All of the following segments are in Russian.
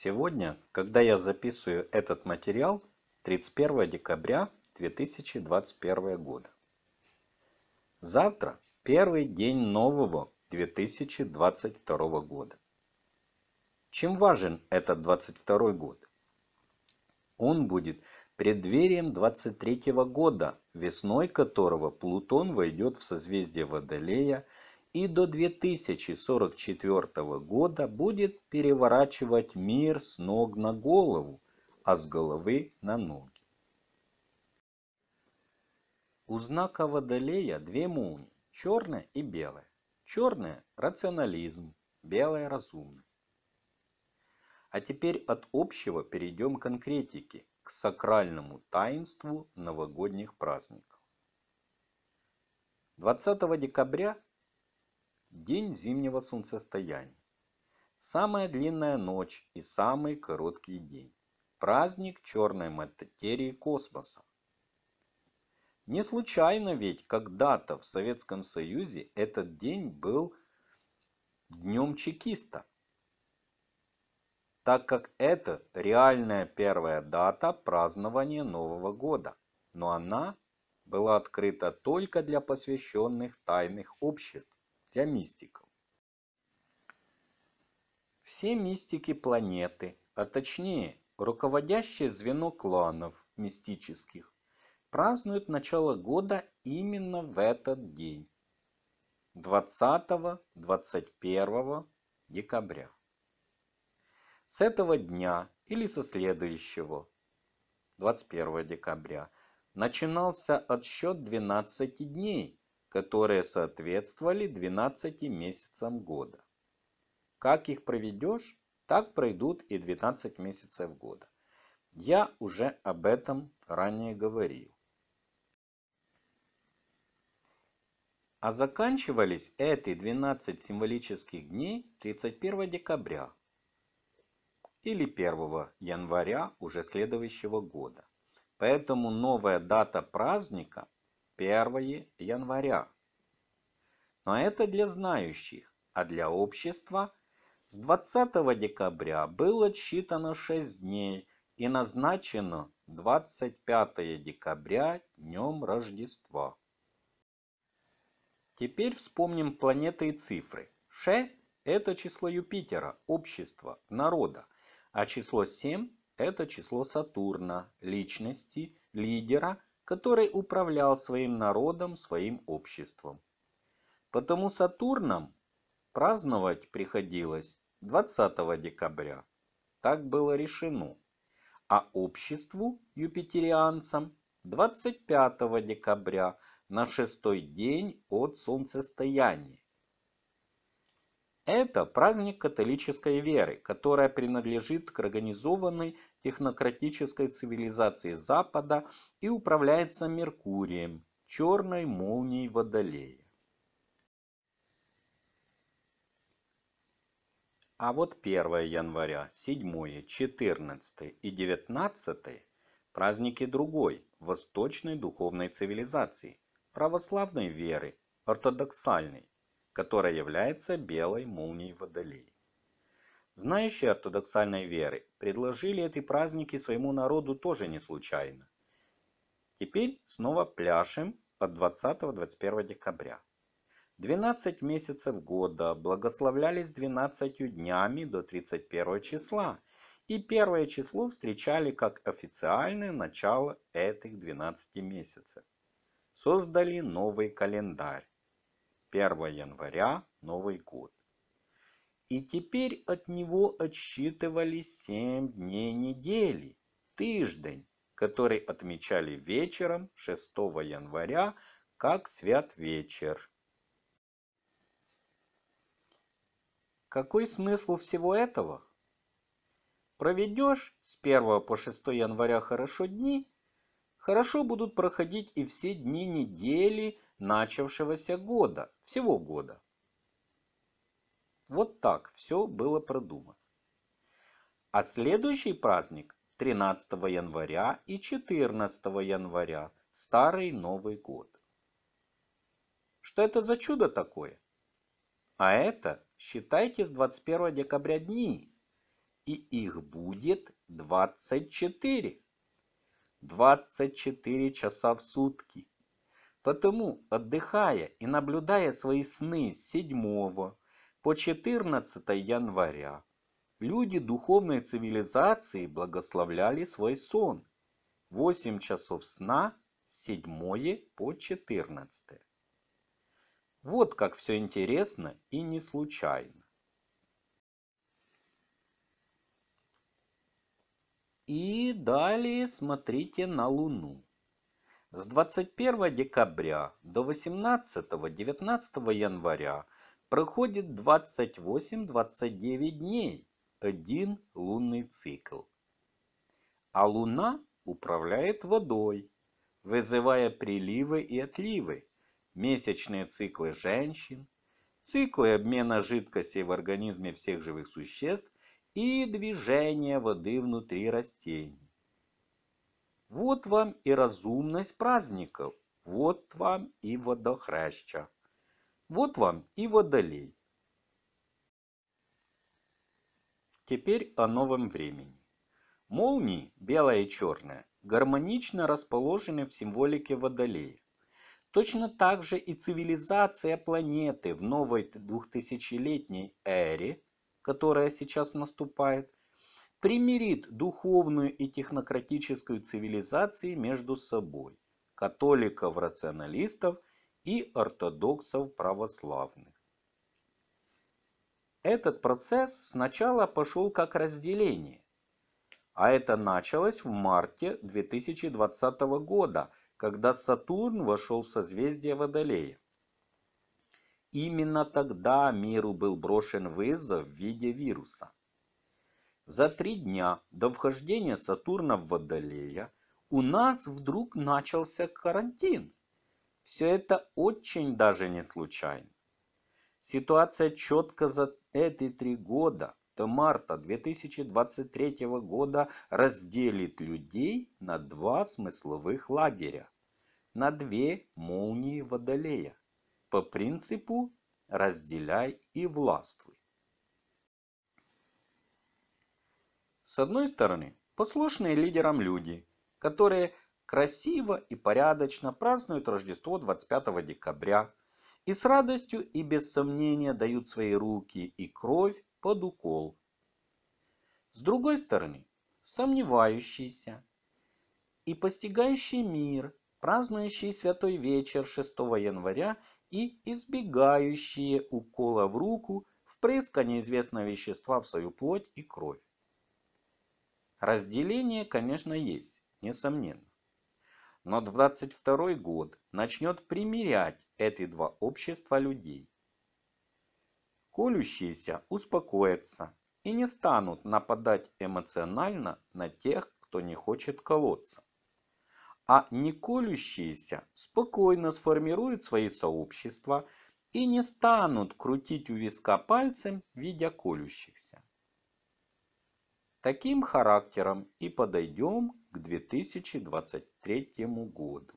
Сегодня, когда я записываю этот материал, 31 декабря 2021 года. Завтра первый день нового 2022 года. Чем важен этот 22 год? Он будет преддверием 23 года, весной которого Плутон войдет в созвездие Водолея – и до 2044 года будет переворачивать мир с ног на голову, а с головы на ноги. У знака Водолея две молнии, черная и белая. Черная – рационализм, белая – разумность. А теперь от общего перейдем к конкретике, к сакральному таинству новогодних праздников. 20 декабря День зимнего солнцестояния. Самая длинная ночь и самый короткий день. Праздник черной материи космоса. Не случайно ведь когда-то в Советском Союзе этот день был днем чекиста, так как это реальная первая дата празднования Нового года, но она была открыта только для посвященных тайных обществ для мистиков. Все мистики планеты, а точнее руководящее звено кланов мистических, празднуют начало года именно в этот день, 20-21 декабря. С этого дня или со следующего, 21 декабря, начинался отсчет 12 дней которые соответствовали 12 месяцам года. Как их проведешь, так пройдут и 12 месяцев года. Я уже об этом ранее говорил. А заканчивались эти 12 символических дней 31 декабря или 1 января уже следующего года. Поэтому новая дата праздника 1 января. Но это для знающих, а для общества с 20 декабря было отсчитано 6 дней и назначено 25 декабря днем Рождества. Теперь вспомним планеты и цифры. 6 – это число Юпитера, общества, народа, а число 7 – это число Сатурна, личности, лидера который управлял своим народом, своим обществом. Потому Сатурном праздновать приходилось 20 декабря. Так было решено. А обществу, юпитерианцам, 25 декабря на шестой день от солнцестояния. Это праздник католической веры, которая принадлежит к организованной технократической цивилизации Запада и управляется Меркурием, черной молнией Водолея. А вот 1 января, 7, 14 и 19 – праздники другой, восточной духовной цивилизации, православной веры, ортодоксальной, которая является белой молнией Водолея. Знающие ортодоксальной веры предложили эти праздники своему народу тоже не случайно. Теперь снова пляшем от 20-21 декабря. 12 месяцев года благословлялись 12 днями до 31 числа, и первое число встречали как официальное начало этих 12 месяцев. Создали новый календарь. 1 января – Новый год и теперь от него отсчитывали семь дней недели, тыждень, который отмечали вечером 6 января как свят вечер. Какой смысл всего этого? Проведешь с 1 по 6 января хорошо дни, хорошо будут проходить и все дни недели начавшегося года, всего года. Вот так все было продумано. А следующий праздник 13 января и 14 января – Старый Новый год. Что это за чудо такое? А это, считайте, с 21 декабря дни. И их будет 24. 24 часа в сутки. Потому, отдыхая и наблюдая свои сны с 7, по 14 января люди духовной цивилизации благословляли свой сон. 8 часов сна, 7 по 14. Вот как все интересно и не случайно. И далее смотрите на Луну. С 21 декабря до 18-19 января – проходит 28-29 дней, один лунный цикл. А Луна управляет водой, вызывая приливы и отливы, месячные циклы женщин, циклы обмена жидкостей в организме всех живых существ и движение воды внутри растений. Вот вам и разумность праздников, вот вам и водохряща. Вот вам и водолей. Теперь о новом времени. Молнии, белая и черная, гармонично расположены в символике водолея. Точно так же и цивилизация планеты в новой двухтысячелетней эре, которая сейчас наступает, примирит духовную и технократическую цивилизации между собой, католиков-рационалистов и ортодоксов православных. Этот процесс сначала пошел как разделение, а это началось в марте 2020 года, когда Сатурн вошел в созвездие Водолея. Именно тогда миру был брошен вызов в виде вируса. За три дня до вхождения Сатурна в Водолея у нас вдруг начался карантин. Все это очень даже не случайно. Ситуация четко за эти три года до марта 2023 года разделит людей на два смысловых лагеря, на две молнии Водолея, по принципу «разделяй и властвуй». С одной стороны, послушные лидерам люди, которые красиво и порядочно празднуют Рождество 25 декабря и с радостью и без сомнения дают свои руки и кровь под укол. С другой стороны, сомневающиеся и постигающий мир, празднующие Святой Вечер 6 января и избегающие укола в руку, впрыска неизвестного вещества в свою плоть и кровь. Разделение, конечно, есть, несомненно но 22 год начнет примирять эти два общества людей. Колющиеся успокоятся и не станут нападать эмоционально на тех, кто не хочет колоться. А не колющиеся спокойно сформируют свои сообщества и не станут крутить у виска пальцем, видя колющихся. Таким характером и подойдем к 2023 году.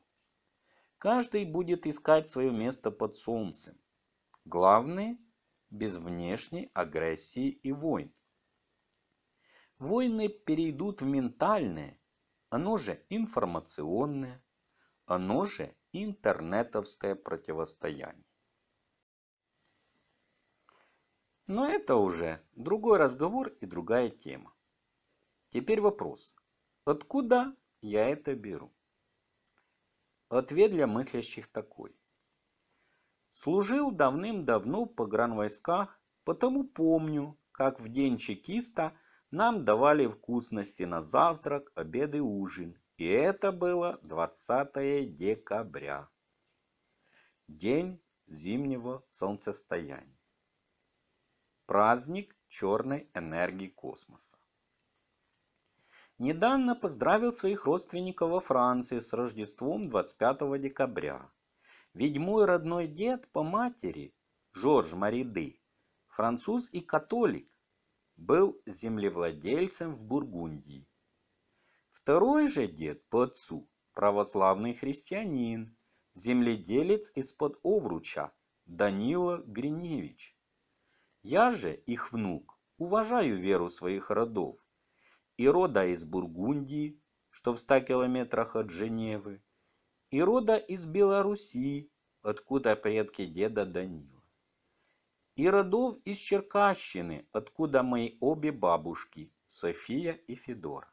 Каждый будет искать свое место под солнцем. Главное – без внешней агрессии и войн. Войны перейдут в ментальное, оно же информационное, оно же интернетовское противостояние. Но это уже другой разговор и другая тема. Теперь вопрос. Откуда я это беру? Ответ для мыслящих такой. Служил давным-давно по погранвойсках, потому помню, как в день чекиста нам давали вкусности на завтрак, обед и ужин. И это было 20 декабря. День зимнего солнцестояния. Праздник черной энергии космоса недавно поздравил своих родственников во Франции с Рождеством 25 декабря. Ведь мой родной дед по матери, Жорж Мариды, француз и католик, был землевладельцем в Бургундии. Второй же дед по отцу – православный христианин, земледелец из-под Овруча Данила Гриневич. Я же, их внук, уважаю веру своих родов и рода из Бургундии, что в 100 километрах от Женевы, и рода из Белоруссии, откуда предки деда Данила, и родов из Черкащины, откуда мои обе бабушки, София и Федор.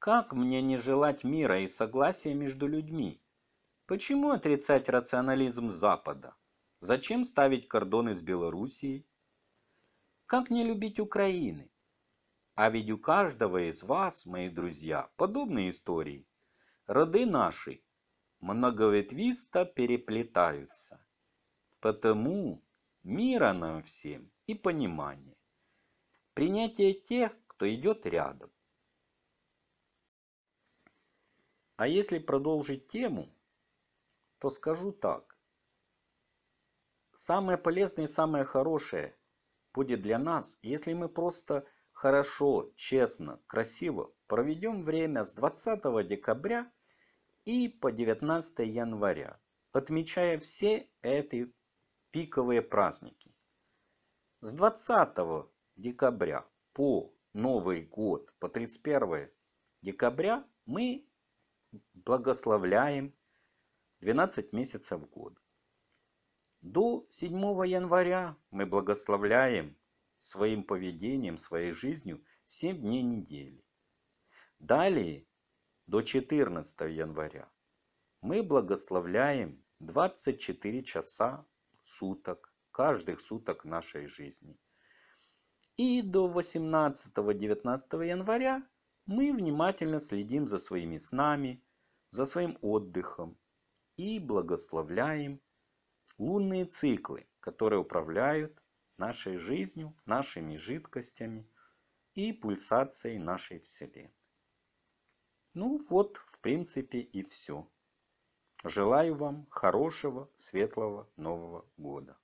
Как мне не желать мира и согласия между людьми? Почему отрицать рационализм Запада? Зачем ставить кордоны с Белоруссией? Как не любить Украины? А ведь у каждого из вас, мои друзья, подобные истории. Роды наши многоветвисто переплетаются. Потому мира нам всем и понимания. Принятие тех, кто идет рядом. А если продолжить тему, то скажу так. Самое полезное и самое хорошее будет для нас, если мы просто хорошо, честно, красиво проведем время с 20 декабря и по 19 января, отмечая все эти пиковые праздники. С 20 декабря по Новый год, по 31 декабря мы благословляем 12 месяцев года. До 7 января мы благословляем своим поведением, своей жизнью 7 дней недели. Далее, до 14 января, мы благословляем 24 часа суток, каждых суток нашей жизни. И до 18-19 января мы внимательно следим за своими снами, за своим отдыхом и благословляем лунные циклы, которые управляют нашей жизнью, нашими жидкостями и пульсацией нашей Вселенной. Ну вот, в принципе, и все. Желаю вам хорошего, светлого Нового года.